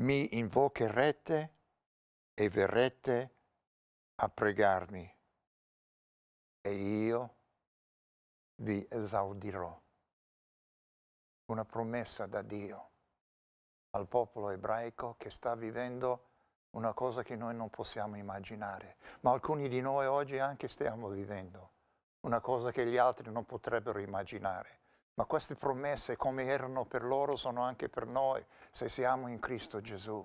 mi invocherete e verrete a pregarmi e io vi esaudirò. Una promessa da Dio al popolo ebraico che sta vivendo una cosa che noi non possiamo immaginare, ma alcuni di noi oggi anche stiamo vivendo, una cosa che gli altri non potrebbero immaginare. Ma queste promesse, come erano per loro, sono anche per noi, se siamo in Cristo Gesù.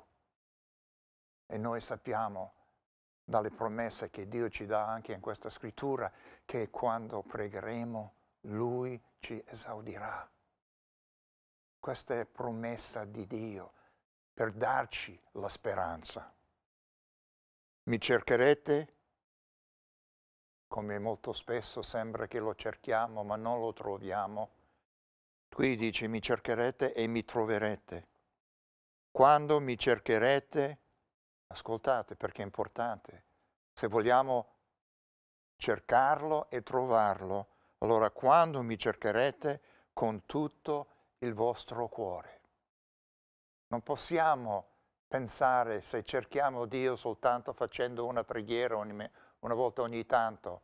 E noi sappiamo dalle promesse che Dio ci dà anche in questa scrittura, che quando pregheremo Lui ci esaudirà. Questa è promessa di Dio per darci la speranza. Mi cercherete? Come molto spesso sembra che lo cerchiamo ma non lo troviamo. Qui dice mi cercherete e mi troverete. Quando mi cercherete, ascoltate perché è importante, se vogliamo cercarlo e trovarlo, allora quando mi cercherete con tutto il vostro cuore. Non possiamo pensare se cerchiamo Dio soltanto facendo una preghiera ogni, una volta ogni tanto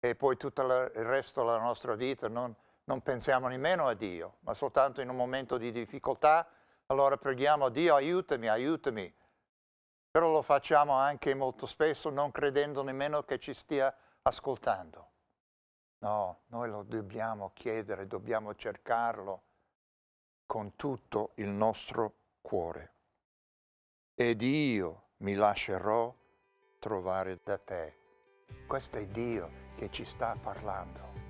e poi tutto il resto della nostra vita non, non pensiamo nemmeno a Dio, ma soltanto in un momento di difficoltà, allora preghiamo Dio aiutami, aiutami. Però lo facciamo anche molto spesso non credendo nemmeno che ci stia ascoltando. No, noi lo dobbiamo chiedere, dobbiamo cercarlo con tutto il nostro cuore. Ed io mi lascerò trovare da te. Questo è Dio che ci sta parlando.